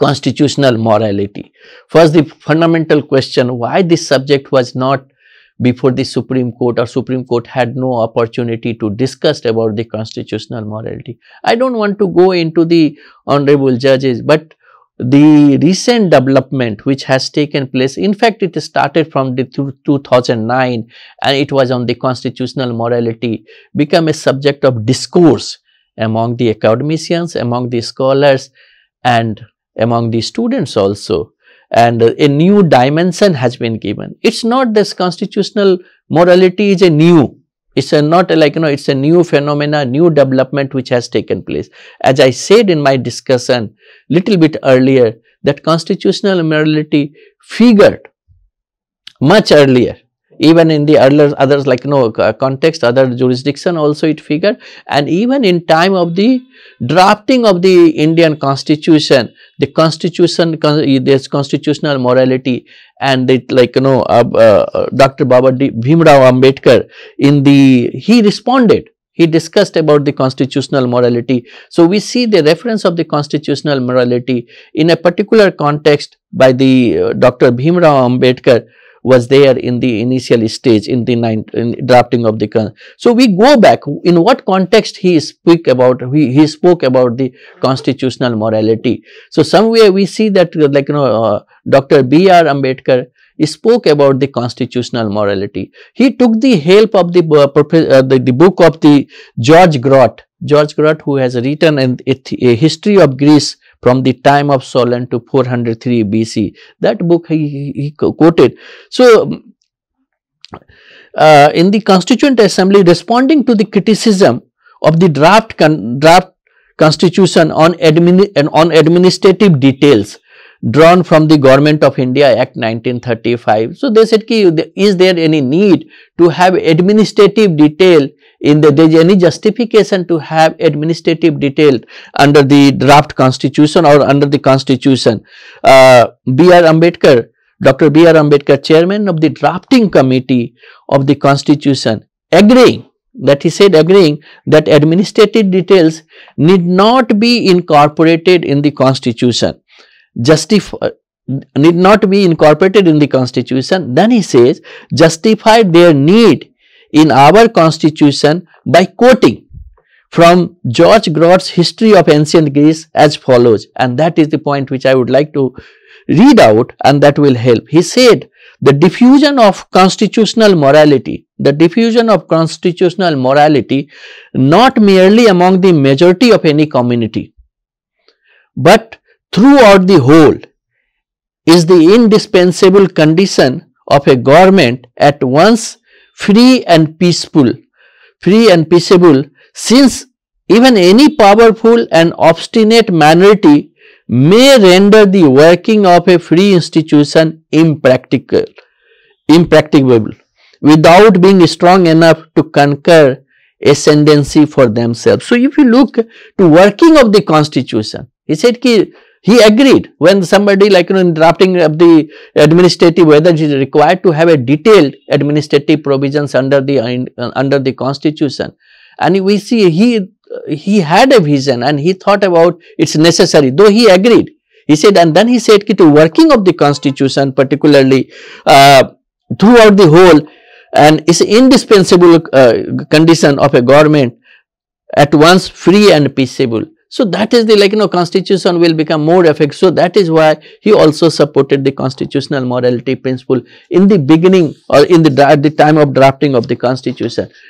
Constitutional morality. First, the fundamental question why this subject was not before the Supreme Court or Supreme Court had no opportunity to discuss about the constitutional morality. I don't want to go into the honorable judges, but the recent development which has taken place in fact it started from the 2009 and it was on the constitutional morality become a subject of discourse among the academicians among the scholars and among the students also and a new dimension has been given it's not this constitutional morality is a new it's a not a like, you know, it's a new phenomena, new development which has taken place. As I said in my discussion little bit earlier, that constitutional morality figured much earlier even in the earlier others like you know context other jurisdiction also it figured, and even in time of the drafting of the indian constitution the constitution there's constitutional morality and it like you know uh, uh, dr baba bhimrao ambedkar in the he responded he discussed about the constitutional morality. So, we see the reference of the constitutional morality in a particular context by the uh, Dr. Bhimrao Ambedkar was there in the initial stage in the nine, in drafting of the so we go back in what context he speak about he, he spoke about the constitutional morality so somewhere we see that uh, like you know uh, dr br ambedkar spoke about the constitutional morality he took the help of the uh, uh the, the book of the george grot george grot who has written an, a, a history of greece from the time of Solon to 403 BC. That book he, he quoted. So, um, uh, in the Constituent Assembly responding to the criticism of the draft, con draft constitution on, admini on administrative details drawn from the Government of India Act 1935. So, they said, ki, is there any need to have administrative detail in the, there is any justification to have administrative detail under the draft constitution or under the constitution. Uh, B.R. Ambedkar, Dr. B.R. Ambedkar, chairman of the drafting committee of the constitution, agreeing that he said agreeing that administrative details need not be incorporated in the constitution justify uh, need not be incorporated in the constitution then he says justify their need in our constitution by quoting from George Grod's history of ancient Greece as follows and that is the point which I would like to read out and that will help. He said the diffusion of constitutional morality, the diffusion of constitutional morality not merely among the majority of any community but throughout the whole is the indispensable condition of a government at once free and peaceful, free and peaceable since even any powerful and obstinate minority may render the working of a free institution impractical, impracticable without being strong enough to conquer ascendancy for themselves. So, if you look to working of the constitution, he said ki he agreed when somebody like you know, in drafting of the administrative whether it is required to have a detailed administrative provisions under the uh, under the constitution and we see he he had a vision and he thought about it's necessary though he agreed he said and then he said to working of the constitution particularly uh, throughout the whole and is indispensable uh, condition of a government at once free and peaceable so that is the like you know constitution will become more effective. So that is why he also supported the constitutional morality principle in the beginning or in the at the time of drafting of the constitution.